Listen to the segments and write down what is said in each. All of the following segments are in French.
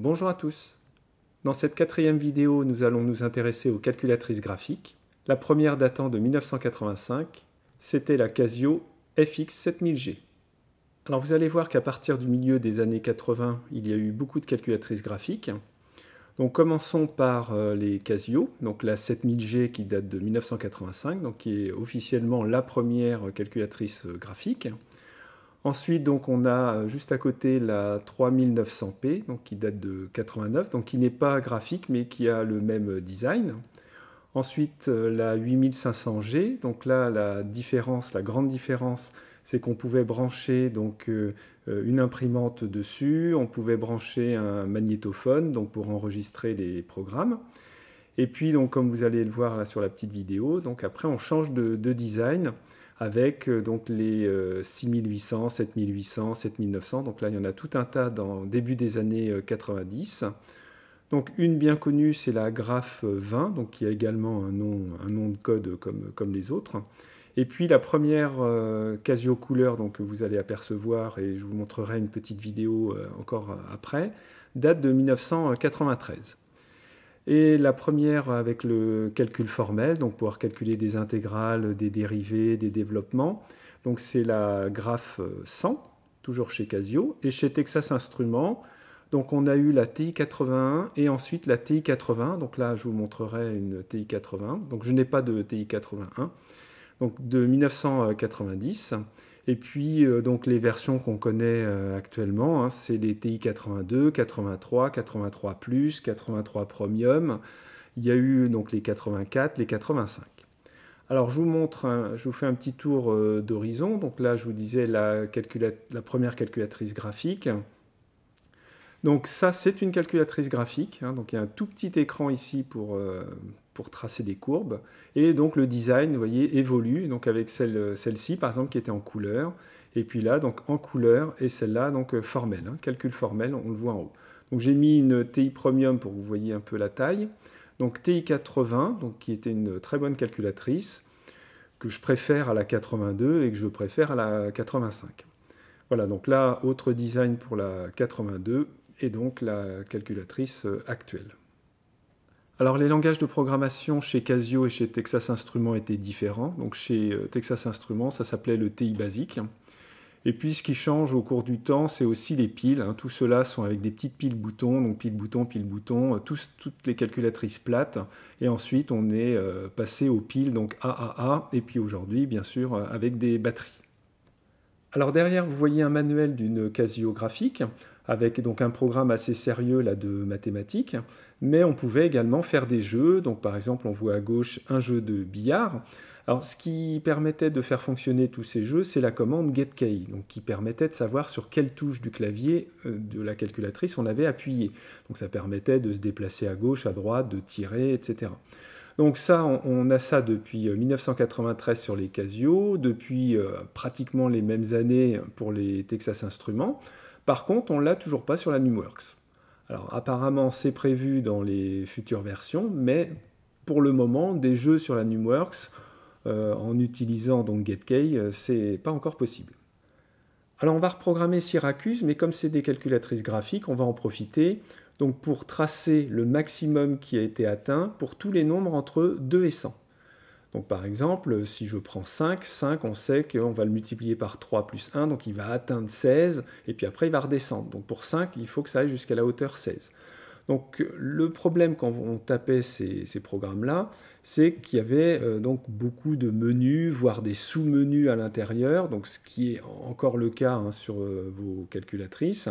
Bonjour à tous Dans cette quatrième vidéo, nous allons nous intéresser aux calculatrices graphiques. La première datant de 1985, c'était la Casio FX7000G. Alors vous allez voir qu'à partir du milieu des années 80, il y a eu beaucoup de calculatrices graphiques. Donc commençons par euh, les Casio, donc la 7000G qui date de 1985, donc qui est officiellement la première euh, calculatrice euh, graphique. Ensuite, donc, on a euh, juste à côté la 3900p, qui date de 89, donc qui n'est pas graphique, mais qui a le même euh, design. Ensuite, euh, la 8500G, donc là, la différence, la grande différence, c'est qu'on pouvait brancher donc une imprimante dessus, on pouvait brancher un magnétophone donc pour enregistrer des programmes. Et puis donc comme vous allez le voir là sur la petite vidéo, donc après on change de design avec euh, donc les 6800, 7800, 7900. Donc là, il y en a tout un tas dans début des années 90. Euh, donc une bien connue, c'est la graphe 20, donc qui a également un nom, un nom de code comme, comme les autres. Et puis la première euh, Casio couleur donc, que vous allez apercevoir, et je vous montrerai une petite vidéo encore après, date de 1993. Et la première avec le calcul formel, donc pouvoir calculer des intégrales, des dérivés, des développements. Donc c'est la graphe 100, euh, toujours chez Casio. Et chez Texas Instruments, donc on a eu la TI-81 et ensuite la TI-80. Donc là, je vous montrerai une TI-80. Donc je n'ai pas de TI-81. Donc de 1990. Et puis, euh, donc, les versions qu'on connaît euh, actuellement, hein, c'est les TI 82, 83, 83 83 Premium. Il y a eu donc les 84, les 85. Alors, je vous montre, je vous fais un petit tour euh, d'horizon. Donc là, je vous disais la, la première calculatrice graphique. Donc ça, c'est une calculatrice graphique. Hein. donc il y a un tout petit écran ici pour, pour tracer des courbes. Et donc le design, vous voyez, évolue, donc avec celle-ci par exemple qui était en couleur, et puis là donc en couleur, et celle-là donc euh, formelle, hein, calcul formel, on le voit en haut. Donc j'ai mis une TI Premium pour que vous voyez un peu la taille. Donc TI 80, donc, qui était une très bonne calculatrice, que je préfère à la 82 et que je préfère à la 85. Voilà, donc là, autre design pour la 82 et donc la calculatrice euh, actuelle. Alors les langages de programmation chez Casio et chez Texas Instruments étaient différents. Donc chez euh, Texas Instruments, ça s'appelait le TI basic Et puis ce qui change au cours du temps, c'est aussi les piles. Hein. Tout cela sont avec des petites piles boutons, donc pile bouton, pile bouton, euh, toutes les calculatrices plates. Et ensuite, on est euh, passé aux piles donc AAA, et puis aujourd'hui, bien sûr, avec des batteries. Alors derrière, vous voyez un manuel d'une Casio graphique avec donc un programme assez sérieux là, de mathématiques, mais on pouvait également faire des jeux. Donc par exemple, on voit à gauche un jeu de billard. ce qui permettait de faire fonctionner tous ces jeux, c'est la commande getKey, qui permettait de savoir sur quelle touche du clavier euh, de la calculatrice on avait appuyé. Donc ça permettait de se déplacer à gauche, à droite, de tirer, etc. Donc ça, on, a ça depuis 1993 euh, sur les Casio, depuis euh, pratiquement les mêmes années pour les Texas Instruments. Par contre, on ne l'a toujours pas sur la NumWorks. Alors apparemment, c'est prévu dans les futures versions, mais pour le moment, des jeux sur la NumWorks euh, en utilisant donc GetKey, euh, c'est pas encore possible. Alors on va reprogrammer Syracuse, mais comme c'est des calculatrices graphiques, on va en profiter donc pour tracer le maximum qui a été atteint pour tous les nombres entre 2 et 100. Donc par exemple, si je prends 5, 5, on sait qu'on va le multiplier par 3 plus 1, donc il va atteindre 16, et puis après il va redescendre. Donc pour 5, il faut que ça aille jusqu'à la hauteur 16. Donc le problème quand on tapait ces, programmes-là, c'est qu'il y avait euh, donc beaucoup de menus, voire des sous-menus à l'intérieur, donc ce qui est encore le cas hein, sur euh, vos calculatrices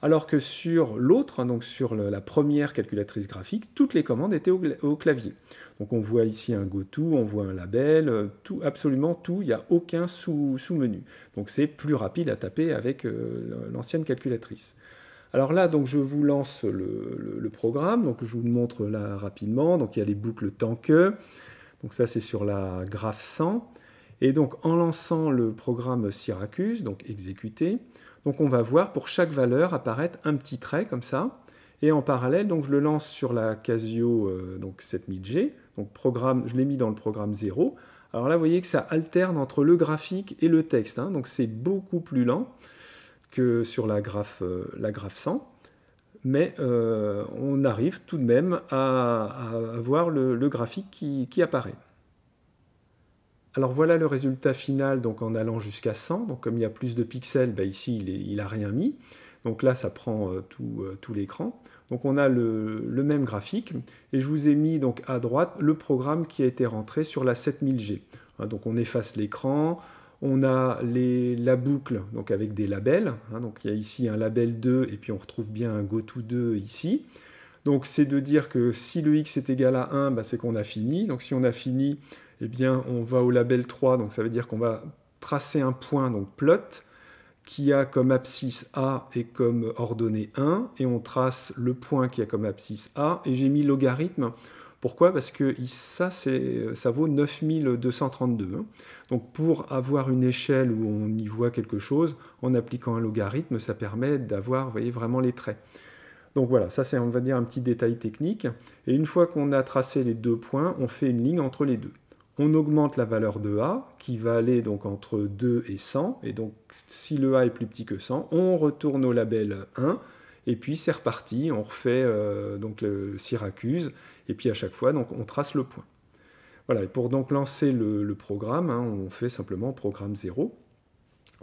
alors que sur l'autre, hein, donc sur la première calculatrice graphique, toutes les commandes étaient au, clavier. Donc on voit ici un goto, on voit un label, euh, tout, absolument tout, il n'y a aucun sous-menu. donc c'est plus rapide à taper avec euh, l'ancienne calculatrice. Alors là, donc, je vous lance le, programme, donc je vous le montre là rapidement. Donc il y a les boucles tant que, donc ça c'est sur la graphe 100. Et donc en lançant le programme Syracuse, donc exécuté, donc on va voir pour chaque valeur apparaître un petit trait comme ça. Et en parallèle, donc je le lance sur la Casio euh, donc 7000G. Donc programme, je l'ai mis dans le programme 0. Alors là, vous voyez que ça alterne entre le graphique et le texte. Hein. donc c'est beaucoup plus lent que sur la graphe, euh, la 100. Mais euh, on arrive tout de même à, voir le, graphique qui apparaît. Alors voilà le résultat final donc en allant jusqu'à 100. comme il y a plus de pixels, ben, ici il n'a rien mis. Donc là ça prend euh, euh, tout, l'écran. Donc on a le, même graphique et je vous ai mis donc à droite le programme qui a été rentré sur la 7000G. Hein, donc on efface l'écran, on a la boucle donc avec des labels. Hein, donc il y a ici un label 2 et puis on retrouve bien un GoTo 2 ici. Donc c'est de dire que si le x est égal à 1, bah, c'est qu'on a fini. Donc si on a fini, eh bien on va au label 3, donc ça veut dire qu'on va tracer un point, donc plot, qui a comme abscisse A et comme ordonnée 1, et on trace le point qui a comme abscisse A, et j'ai mis logarithme. Pourquoi Parce que ça, ça vaut 9232. Hein. Donc pour avoir une échelle où on y voit quelque chose, en appliquant un logarithme, ça permet d'avoir, vraiment les traits. Donc voilà, ça c'est on va dire un petit détail technique. Et une fois qu'on a tracé les deux points, on fait une ligne entre les deux. On augmente la valeur de A qui va aller donc entre 2 et 100. Et donc si le A est plus petit que 100, on retourne au label 1. Et puis c'est reparti, on refait euh, donc le Syracuse. Et puis à chaque fois, on trace le point. Voilà, et pour donc lancer le, programme, hein, on fait simplement programme 0.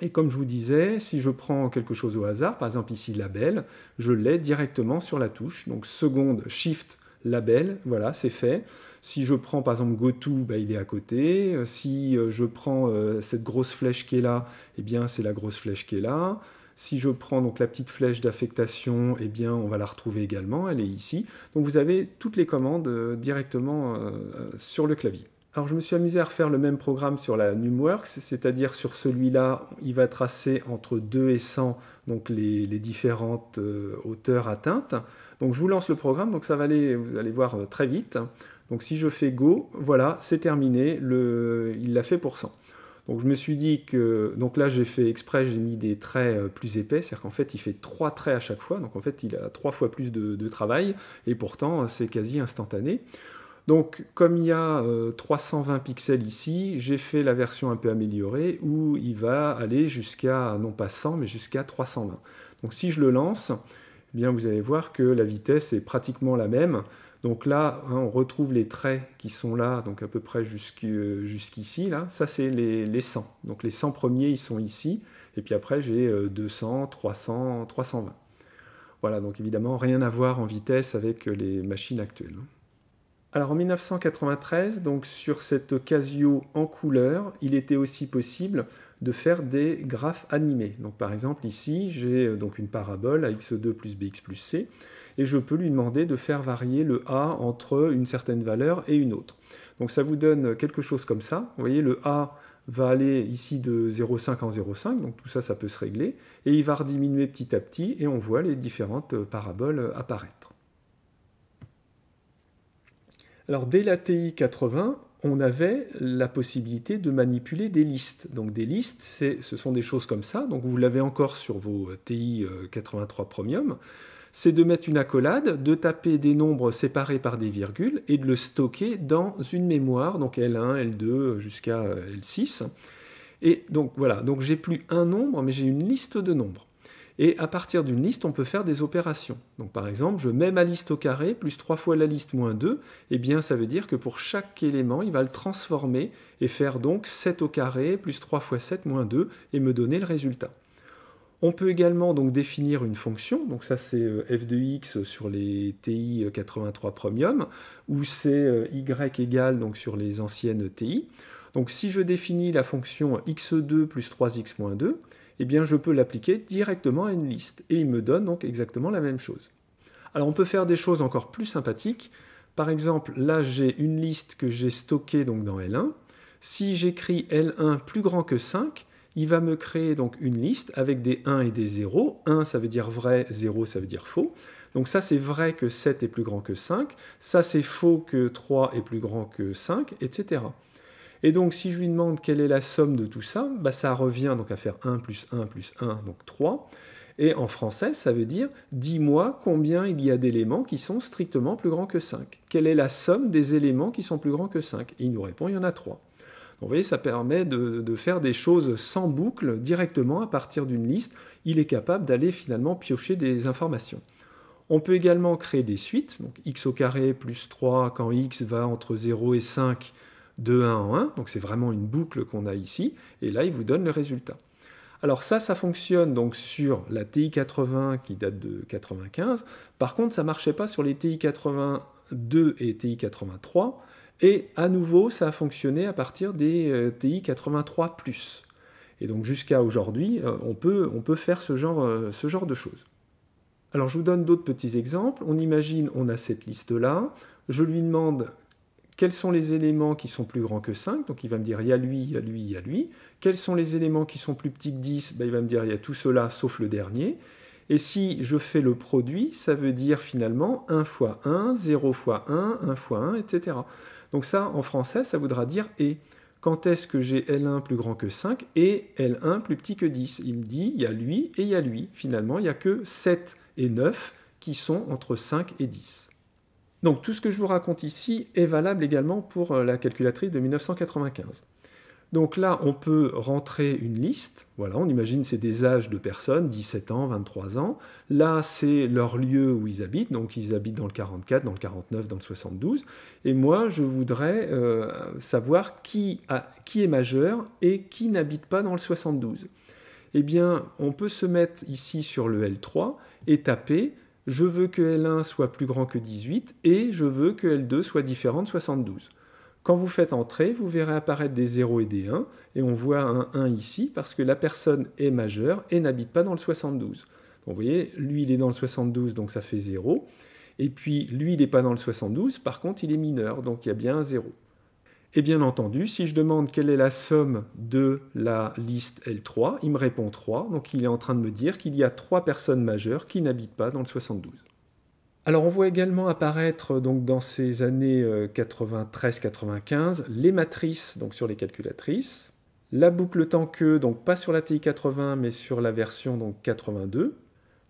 Et comme je vous disais, si je prends quelque chose au hasard, par exemple ici label, je l'ai directement sur la touche. Donc seconde, shift, label, voilà, c'est fait. Si je prends par exemple GoTo, bah, il est à côté. Si euh, je prends euh, cette grosse flèche qui est là, eh bien c'est la grosse flèche qui est là. Si je prends donc la petite flèche d'affectation, eh bien on va la retrouver également, elle est ici. Donc vous avez toutes les commandes euh, directement sur le clavier. Alors je me suis amusé à refaire le même programme sur la NumWorks, c'est-à-dire sur celui-là, il va tracer entre 2 et 100 donc les, différentes euh, hauteurs atteintes. Donc je vous lance le programme, donc ça va aller, vous allez voir euh, très vite. Donc si je fais Go, voilà, c'est terminé, il l'a fait pour 100. Donc je me suis dit que, donc là j'ai fait exprès, j'ai mis des traits euh, plus épais, c'est-à-dire qu'en fait il fait trois traits à chaque fois, donc en fait il a trois fois plus de travail, et pourtant c'est quasi instantané. Donc, comme il y a 320 euh, pixels ici, j'ai fait la version un peu améliorée où il va aller jusqu'à, non pas 100, mais jusqu'à 320. Donc, si je le lance, eh bien, vous allez voir que la vitesse est pratiquement la même. Donc là, hein, on retrouve les traits qui sont là, donc à peu près euh, jusqu'ici. Là. Ça, c'est les, 100. Donc les 100 premiers, ils sont ici. Et puis après, j'ai 200, 300, 320. Voilà, donc évidemment, rien à voir en vitesse avec les machines actuelles. Hein. Alors en 1993, donc sur cette Casio en couleur, il était aussi possible de faire des graphes animés. Donc par exemple ici, j'ai euh, donc une parabole à x2 plus bx plus c, et je peux lui demander de faire varier le a entre une certaine valeur et une autre. Donc ça vous donne quelque chose comme ça. Vous voyez, le a va aller ici de 0,5 en 0,5, donc tout ça, ça peut se régler, et il va rediminuer petit à petit, et on voit les différentes euh, paraboles apparaître. Alors dès la TI 80, on avait la possibilité de manipuler des listes. Donc des listes, ce sont des choses comme ça. Donc vous l'avez encore sur vos euh, TI 83 euh, Premium. C'est de mettre une accolade, de taper des nombres séparés par des virgules et de le stocker dans une mémoire, donc L1, L2 jusqu'à euh, L6. Et donc voilà, donc j'ai plus un nombre, mais j'ai une liste de nombres. Et à partir d'une liste, on peut faire des opérations. Donc par exemple, je mets ma liste au carré, plus 3 fois la liste moins 2, et eh bien ça veut dire que pour chaque élément, il va le transformer et faire donc 7 au carré, plus 3 fois 7 moins 2, et me donner le résultat. On peut également définir une fonction, donc ça c'est euh, f de x sur les ti 83 euh, premium, ou c'est euh, y égale sur les anciennes ti. Donc si je définis la fonction x2 plus 3x moins 2, eh bien je peux l'appliquer directement à une liste et il me donne donc exactement la même chose. Alors on peut faire des choses encore plus sympathiques. Par exemple, là j'ai une liste que j'ai stockée donc dans L1. Si j'écris L1 plus grand que 5, il va me créer donc une liste avec des 1 et des 0. 1 ça veut dire vrai, 0 ça veut dire faux. Donc ça c'est vrai que 7 est plus grand que 5, ça c'est faux que 3 est plus grand que 5, etc. Et donc, si je lui demande quelle est la somme de tout ça, bah, ça revient donc à faire 1 plus 1 plus 1, donc 3. Et en français, ça veut dire dis-moi combien il y a d'éléments qui sont strictement plus grands que 5. Quelle est la somme des éléments qui sont plus grands que 5 Et il nous répond il y en a 3. Donc, vous voyez, ça permet de, de faire des choses sans boucle directement à partir d'une liste. Il est capable d'aller finalement piocher des informations. On peut également créer des suites, donc x au carré plus 3 quand x va entre 0 et 5, de 1 en 1, donc c'est vraiment une boucle qu'on a ici, et là il vous donne le résultat. Alors ça, ça fonctionne donc sur la TI80 qui date de 95, par contre ça ne marchait pas sur les TI82 et TI83, et à nouveau ça a fonctionné à partir des euh, TI83 ⁇ et donc jusqu'à aujourd'hui, euh, on, peut, on peut faire ce genre, euh, ce genre de choses. Alors je vous donne d'autres petits exemples. On imagine, on a cette liste-là. Je lui demande quels sont les éléments qui sont plus grands que 5 Donc il va me dire il y a lui, il y a lui, il y a lui. Quels sont les éléments qui sont plus petits que 10 ben, Il va me dire il y a tout cela sauf le dernier. Et si je fais le produit, ça veut dire finalement 1 fois 1, 0 fois 1, 1 fois 1, etc. Donc ça, en français, ça voudra dire et. Quand est-ce que j'ai L1 plus grand que 5 et L1 plus petit que 10 Il me dit il y a lui et il y a lui. Finalement, il n'y a que 7 et 9 qui sont entre 5 et 10. Donc tout ce que je vous raconte ici est valable également pour euh, la calculatrice de 1995. Donc là, on peut rentrer une liste. Voilà, on imagine c'est des âges de personnes, 17 ans, 23 ans. Là, c'est leur lieu où ils habitent. Donc ils habitent dans le 44, dans le 49, dans le 72. Et moi, je voudrais euh, savoir qui, qui est majeur et qui n'habite pas dans le 72. Eh bien, on peut se mettre ici sur le L3 et taper je veux que L1 soit plus grand que 18 et je veux que L2 soit différent de 72. Quand vous faites entrer, vous verrez apparaître des 0 et des 1, et on voit un 1 ici parce que la personne est majeure et n'habite pas dans le 72. Donc vous voyez, lui il est dans le 72, donc ça fait 0. Et puis lui il n'est pas dans le 72, par contre il est mineur, donc il y a bien un 0. Et eh bien entendu, si je demande quelle est la somme de la liste L3, il me répond 3, donc il est en train de me dire qu'il y a 3 personnes majeures qui n'habitent pas dans le 72. Alors on voit également apparaître donc dans ces années 93-95 euh, les matrices donc sur les calculatrices, la boucle tant que donc pas sur la TI80 mais sur la version donc 82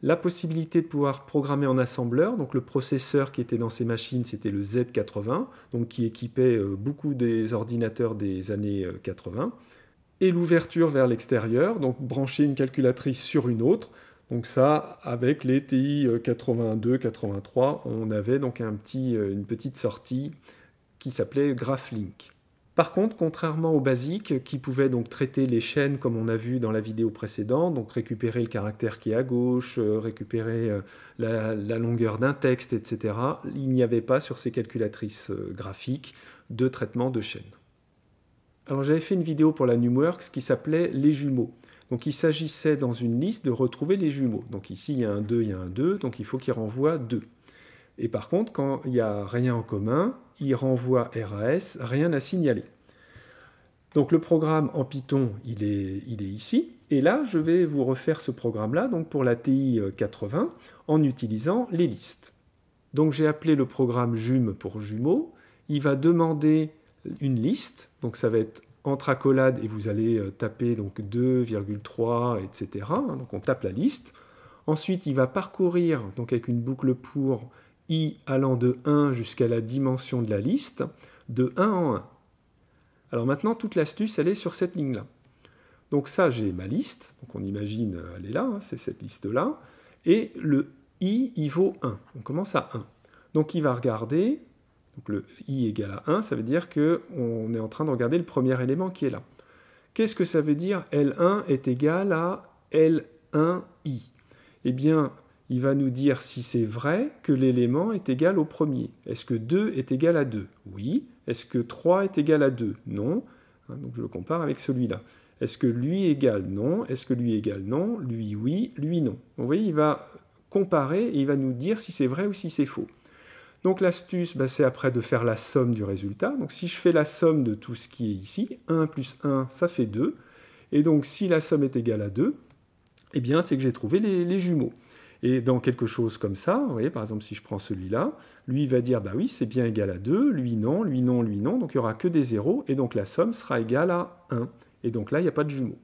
la possibilité de pouvoir programmer en assembleur. Donc le processeur qui était dans ces machines, c'était le Z80, donc qui équipait euh, beaucoup des ordinateurs des années 80. Euh, Et l'ouverture vers l'extérieur, donc brancher une calculatrice sur une autre. Donc ça, avec les TI 82-83, euh, on avait donc un petit, une petite sortie qui s'appelait GraphLink. Par contre, contrairement aux basiques qui pouvaient donc traiter les chaînes comme on a vu dans la vidéo précédente, donc récupérer le caractère qui est à gauche, euh, récupérer euh, la, longueur d'un texte, etc., il n'y avait pas sur ces calculatrices euh, graphiques de traitement de chaînes. Alors j'avais fait une vidéo pour la NumWorks qui s'appelait Les jumeaux. Donc il s'agissait dans une liste de retrouver les jumeaux. Donc ici il y a un 2, il y a un 2, donc il faut qu'il renvoie 2. Et par contre, quand il n'y a rien en commun, il renvoie RAS, rien à signaler. Donc le programme en Python, il est, il est ici. Et là, je vais vous refaire ce programme-là donc pour la TI 80 euh, en utilisant les listes. Donc j'ai appelé le programme jume pour jumeaux. Il va demander une liste, donc ça va être entre accolades et vous allez euh, taper donc 2,3, etc. Hein, donc on tape la liste. Ensuite, il va parcourir donc avec une boucle pour i allant de 1 jusqu'à la dimension de la liste, de 1 en 1. Alors maintenant, toute l'astuce, elle est sur cette ligne-là. Donc ça, j'ai ma liste, donc on imagine, elle est là, hein, c'est cette liste-là, et le i, il vaut 1. On commence à 1. Donc il va regarder, donc le i égale à 1, ça veut dire qu'on est en train de regarder le premier élément qui est là. Qu'est-ce que ça veut dire L1 est égal à L1i Eh bien, il va nous dire si c'est vrai que l'élément est égal au premier. Est-ce que 2 est égal à 2 Oui. Est-ce que 3 est égal à 2 Non. Hein, donc je le compare avec celui-là. Est-ce que lui égal non Est-ce que lui égal non Lui oui, lui non. vous voyez, il va comparer et il va nous dire si c'est vrai ou si c'est faux. Donc l'astuce, bah, c'est après de faire la somme du résultat. Donc si je fais la somme de tout ce qui est ici, 1 plus 1, ça fait 2. Et donc si la somme est égale à 2, eh bien c'est que j'ai trouvé les jumeaux. Et dans quelque chose comme ça, vous voyez, par exemple, si je prends celui-là, lui, va dire, bah oui, c'est bien égal à 2, lui non, lui non, lui non, donc il n'y aura que des zéros, et donc la somme sera égale à 1. Et donc là, il n'y a pas de jumeau.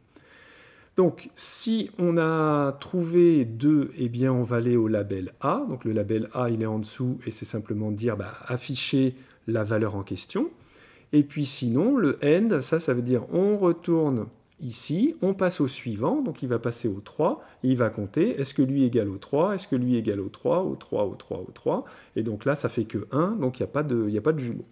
Donc, si on a trouvé 2, eh bien, on va aller au label A. Donc, le label A, il est en dessous, et c'est simplement dire, bah, afficher la valeur en question. Et puis, sinon, le end, ça, ça veut dire on retourne ici, on passe au suivant, donc il va passer au 3, il va compter, est-ce que lui égale au 3, est-ce que lui égale au 3, au 3, au 3, au 3, et donc là ça fait que 1, donc il n'y a, pas de, y a pas de jumeau.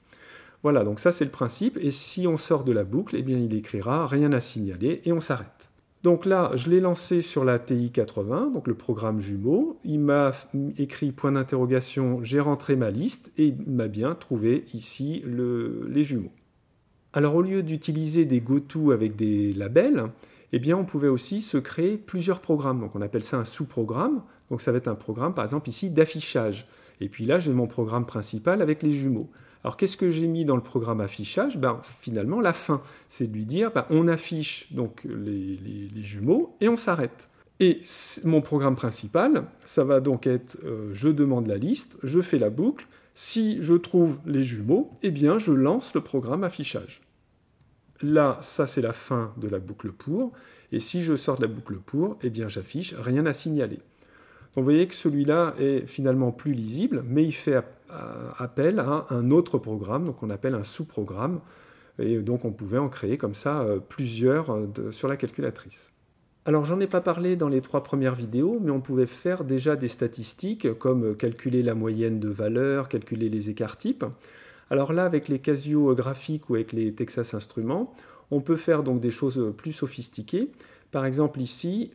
Voilà, donc ça c'est le principe, et si on sort de la boucle, eh bien il écrira rien à signaler, et on s'arrête. Donc là, je l'ai lancé sur la TI80, donc le programme jumeau. Il m'a écrit point d'interrogation, j'ai rentré ma liste et il m'a bien trouvé ici les jumeaux. Alors au lieu d'utiliser des goto avec des labels, eh bien on pouvait aussi se créer plusieurs programmes. Donc on appelle ça un sous-programme. Donc ça va être un programme par exemple ici d'affichage. Et puis là j'ai mon programme principal avec les jumeaux. Alors qu'est-ce que j'ai mis dans le programme affichage ben, Finalement la fin, c'est de lui dire ben, on affiche donc les, jumeaux et on s'arrête. Et mon programme principal, ça va donc être euh, je demande la liste, je fais la boucle, si je trouve les jumeaux, eh bien je lance le programme affichage. Là, ça c'est la fin de la boucle pour, et si je sors de la boucle pour, eh bien j'affiche rien à signaler. vous voyez que celui-là est finalement plus lisible, mais il fait euh, appel à un autre programme, donc on appelle un sous-programme, et donc on pouvait en créer comme ça euh, plusieurs euh, sur la calculatrice. Alors j'en ai pas parlé dans les trois premières vidéos, mais on pouvait faire déjà des statistiques comme calculer la moyenne de valeur, calculer les écarts types. Alors là, avec les Casio graphiques ou avec les Texas Instruments, on peut faire donc des choses plus sophistiquées. Par exemple ici,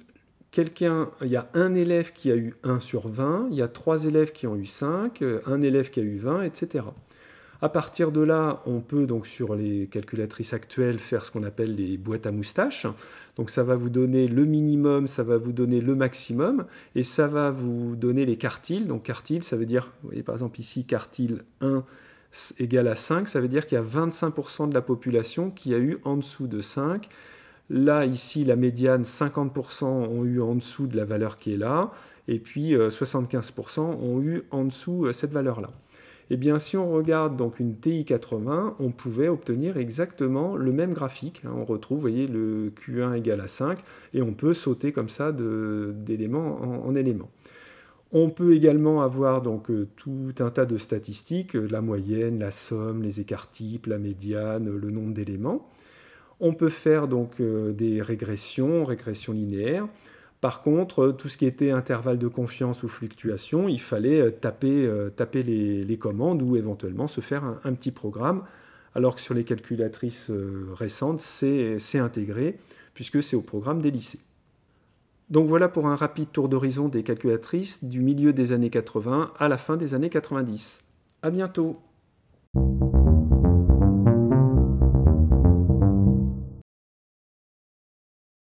il y a un élève qui a eu 1 sur 20, il y a trois élèves qui ont eu 5, un élève qui a eu 20, etc. À partir de là, on peut donc sur les calculatrices actuelles faire ce qu'on appelle les boîtes à moustaches. Donc ça va vous donner le minimum, ça va vous donner le maximum, et ça va vous donner les quartiles. Donc quartile, ça veut dire, vous voyez par exemple ici, quartile 1 égale à 5, ça veut dire qu'il y a 25% de la population qui a eu en dessous de 5. Là, ici, la médiane, 50% ont eu en dessous de la valeur qui est là, et puis 75% euh, ont eu en dessous euh, cette valeur-là. Eh bien, si on regarde donc une TI80, on pouvait obtenir exactement le même graphique. Hein. On retrouve, voyez, le Q1 égale à 5, et on peut sauter comme ça d'élément en, élément. On peut également avoir donc euh, tout un tas de statistiques, euh, la moyenne, la somme, les écarts types, la médiane, le nombre d'éléments. On peut faire donc euh, des régressions, régressions linéaires. Par contre, euh, tout ce qui était intervalle de confiance ou fluctuation, il fallait euh, taper, euh, les, commandes ou éventuellement se faire un, petit programme, alors que sur les calculatrices récentes, c'est intégré, puisque c'est au programme des lycées. Donc voilà pour un rapide tour d'horizon des calculatrices du milieu des années 80 à la fin des années 90. A bientôt